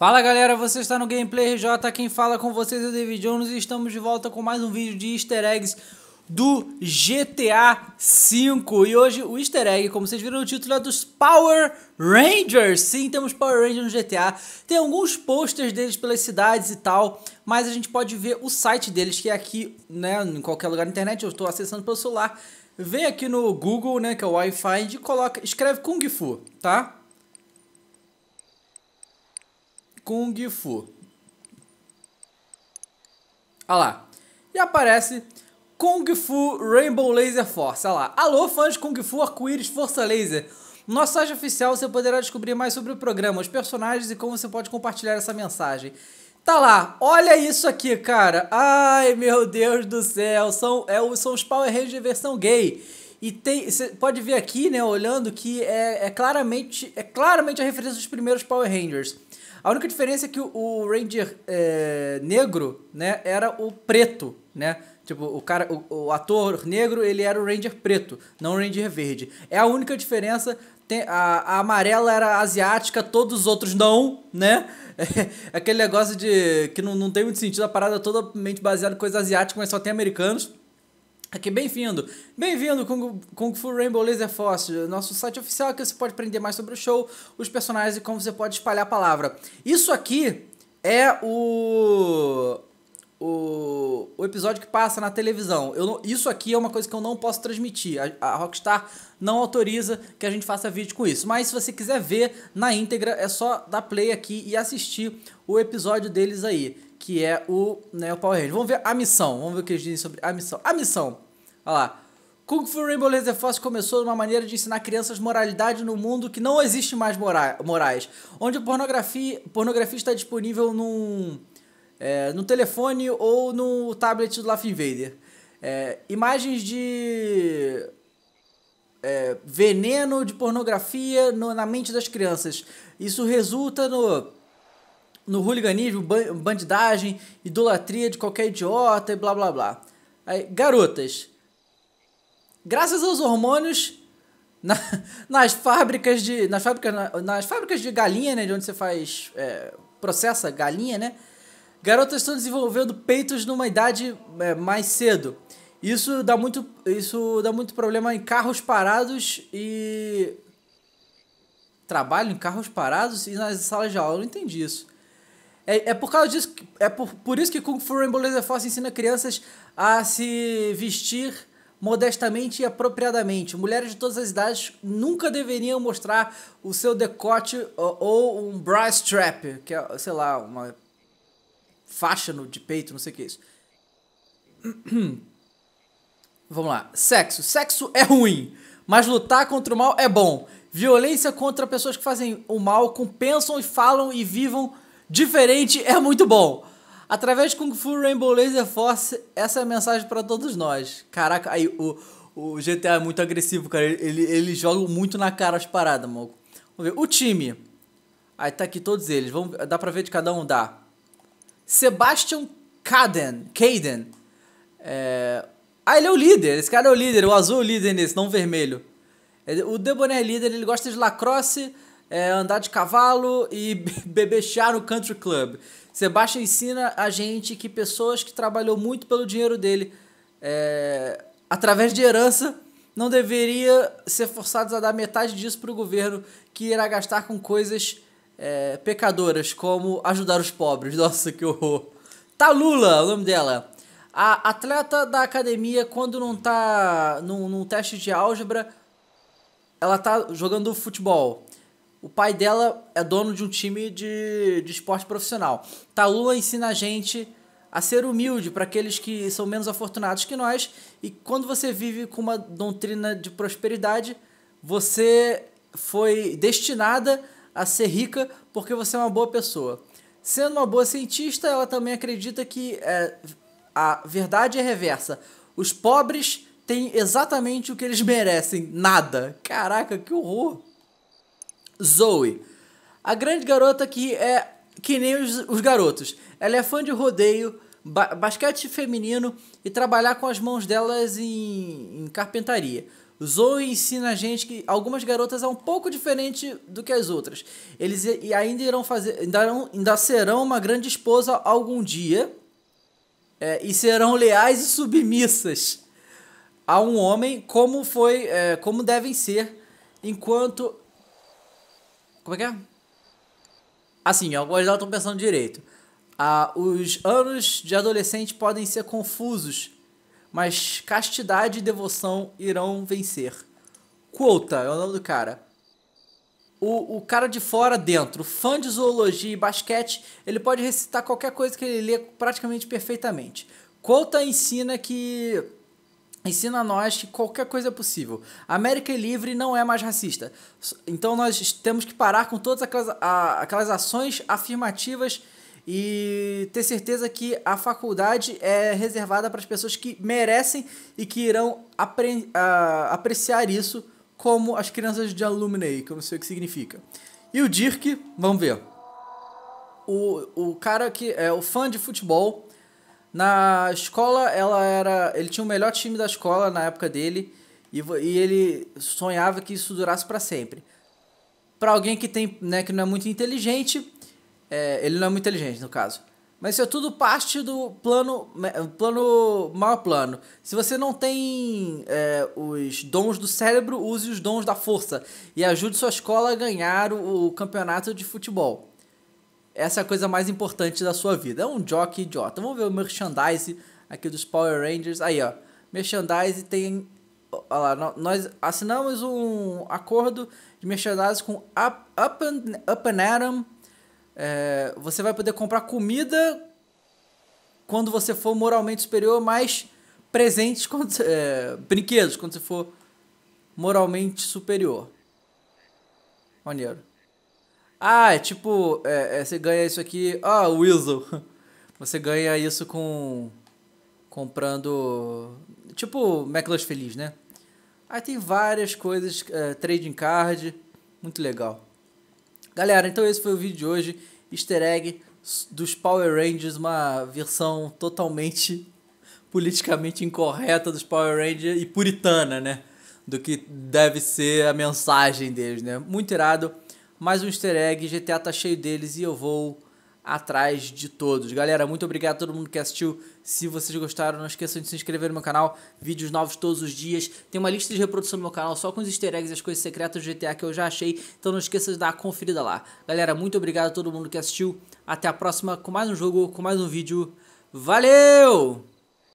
Fala galera, você está no Gameplay RJ, quem fala com vocês é o David Jones e estamos de volta com mais um vídeo de easter eggs do GTA V. E hoje o easter egg, como vocês viram no título, é dos Power Rangers. Sim, temos Power Rangers no GTA. Tem alguns posters deles pelas cidades e tal, mas a gente pode ver o site deles, que é aqui, né, em qualquer lugar na internet, eu estou acessando pelo celular. Vem aqui no Google, né, que é o Wi-Fi, e coloca, escreve Kung Fu, tá? Kung Fu. Olha lá. E aparece Kung Fu Rainbow Laser Force. Olha lá. Alô, fãs de Kung Fu Arco-Íris Força Laser. No nosso site oficial você poderá descobrir mais sobre o programa, os personagens e como você pode compartilhar essa mensagem. Tá lá, olha isso aqui, cara. Ai, meu Deus do céu, são, é, são os Power Rangers versão gay. E tem, você pode ver aqui, né, olhando que é, é, claramente, é claramente a referência dos primeiros Power Rangers. A única diferença é que o, Ranger é, negro, né, era o preto, né? Tipo, o cara, o, o, ator negro, ele era o Ranger preto, não o Ranger verde. É a única diferença. Tem, a, a amarela era asiática, todos os outros não, né? É, aquele negócio de que não, não tem muito sentido, a parada é totalmente baseada em coisa asiática, mas só tem americanos. Aqui, bem-vindo! Bem-vindo, Kung, Kung Fu Rainbow Laser Force, nosso site oficial que você pode aprender mais sobre o show, os personagens e como você pode espalhar a palavra. Isso aqui é o. O, o episódio que passa na televisão. Eu isso aqui é uma coisa que eu não posso transmitir. A, a, Rockstar não autoriza que a gente faça vídeo com isso. Mas se você quiser ver na íntegra, é só dar play aqui e assistir o episódio deles aí que é o, né, o Power Ranger. Vamos ver a missão, vamos ver o que eles dizem sobre a missão. A missão, olha lá. Kung Fu Rainbow Laser Force começou uma maneira de ensinar crianças moralidade no mundo que não existe mais mora morais, onde pornografia, pornografia está disponível num, é, no telefone ou no tablet do Laugh Invader. É, imagens de é, veneno de pornografia no, na mente das crianças. Isso resulta no no hooliganismo, bandidagem, idolatria de qualquer idiota e blá blá blá. Aí, garotas, graças aos hormônios na, nas fábricas de nas fábricas na, nas fábricas de galinha, né, de onde você faz é, processa galinha, né? Garotas estão desenvolvendo peitos numa idade é, mais cedo. Isso dá muito isso dá muito problema em carros parados e trabalho em carros parados e nas salas de aula. Eu não entendi isso. É, é por causa disso, é por, por isso que Kung Fu Rainbow Laser Force ensina crianças a se vestir modestamente e apropriadamente. Mulheres de todas as idades nunca deveriam mostrar o seu decote ou um bra strap, que é, sei lá, uma faixa no, de peito, não sei o que é isso. Vamos lá. Sexo. Sexo é ruim, mas lutar contra o mal é bom. Violência contra pessoas que fazem o mal compensam e falam e vivam Diferente é muito bom. Através de Kung Fu Rainbow Laser Force, essa é a mensagem para todos nós. Caraca, aí o, o GTA é muito agressivo, cara. Ele, ele joga muito na cara as paradas, maluco. Vamos ver. O time. Aí tá aqui todos eles. Vamos, dá pra ver de cada um? Dá. Sebastian Caden. Caden. É... Ah, ele é o líder. Esse cara é o líder. O azul é o líder nesse, não o vermelho. O Debonair é líder. Ele gosta de lacrosse é, andar de cavalo e beber chá no country club. Sebastião ensina a gente que pessoas que trabalhou muito pelo dinheiro dele é, através de herança não deveria ser forçados a dar metade disso para o governo que irá gastar com coisas é, pecadoras, como ajudar os pobres. Nossa, que horror. Tá Lula, o nome dela. A atleta da academia, quando não tá num, num teste de álgebra, ela tá jogando futebol. O pai dela é dono de um time de, de esporte profissional. Talua ensina a gente a ser humilde para aqueles que são menos afortunados que nós. E quando você vive com uma doutrina de prosperidade, você foi destinada a ser rica porque você é uma boa pessoa. Sendo uma boa cientista, ela também acredita que é, a verdade é reversa. Os pobres têm exatamente o que eles merecem: nada. Caraca, que horror! Zoe. A grande garota que é que nem os, os garotos. Ela é fã de rodeio, ba basquete feminino e trabalhar com as mãos delas em, em carpintaria. Zoe ensina a gente que algumas garotas é um pouco diferente do que as outras. Eles e ainda irão fazer, ainda, irão, ainda serão uma grande esposa algum dia é, e serão leais e submissas a um homem como foi, é, como devem ser, enquanto como é que é? Assim, algumas delas estão pensando direito. Ah, os anos de adolescente podem ser confusos, mas castidade e devoção irão vencer. Quota é o nome do cara. O, o cara de fora dentro, fã de zoologia e basquete, ele pode recitar qualquer coisa que ele lê praticamente perfeitamente. Quota ensina que ensina a nós que qualquer coisa é possível. A América é livre não é mais racista. Então nós temos que parar com todas aquelas, a, aquelas ações afirmativas e ter certeza que a faculdade é reservada para as pessoas que merecem e que irão apre, a, apreciar isso como as crianças de Alumni, que eu não sei o que significa. E o Dirk, vamos ver. O, o cara que é o fã de futebol na escola, ela era. Ele tinha o melhor time da escola na época dele. E, e ele sonhava que isso durasse para sempre. Para alguém que tem, né, que não é muito inteligente, é, ele não é muito inteligente no caso. Mas isso é tudo parte do plano, plano mal plano. Se você não tem é, os dons do cérebro, use os dons da força e ajude sua escola a ganhar o, o campeonato de futebol. Essa é a coisa mais importante da sua vida. É um jockey idiota. Vamos ver o merchandise aqui dos Power Rangers. Aí, ó. Merchandise tem. Olha lá, nós assinamos um acordo de merchandise com Up, Up, and, Up and Atom. É, você vai poder comprar comida quando você for moralmente superior, mas presentes, quando, é, brinquedos, quando você for moralmente superior. Maneiro. Ah, é tipo, é, é, você ganha isso aqui. Ah, Weasel. Você ganha isso com. comprando. Tipo, Meclas Feliz, né? Aí tem várias coisas, é, trading card, muito legal. Galera, então esse foi o vídeo de hoje. Easter egg dos Power Rangers, uma versão totalmente politicamente incorreta dos Power Rangers e puritana, né? Do que deve ser a mensagem deles, né? Muito irado mais um easter egg. GTA tá cheio deles e eu vou atrás de todos. Galera, muito obrigado a todo mundo que assistiu. Se vocês gostaram, não esqueçam de se inscrever no meu canal. Vídeos novos todos os dias. Tem uma lista de reprodução no meu canal só com os easter eggs e as coisas secretas do GTA que eu já achei. Então não esqueça de dar uma conferida lá. Galera, muito obrigado a todo mundo que assistiu. Até a próxima com mais um jogo, com mais um vídeo. Valeu!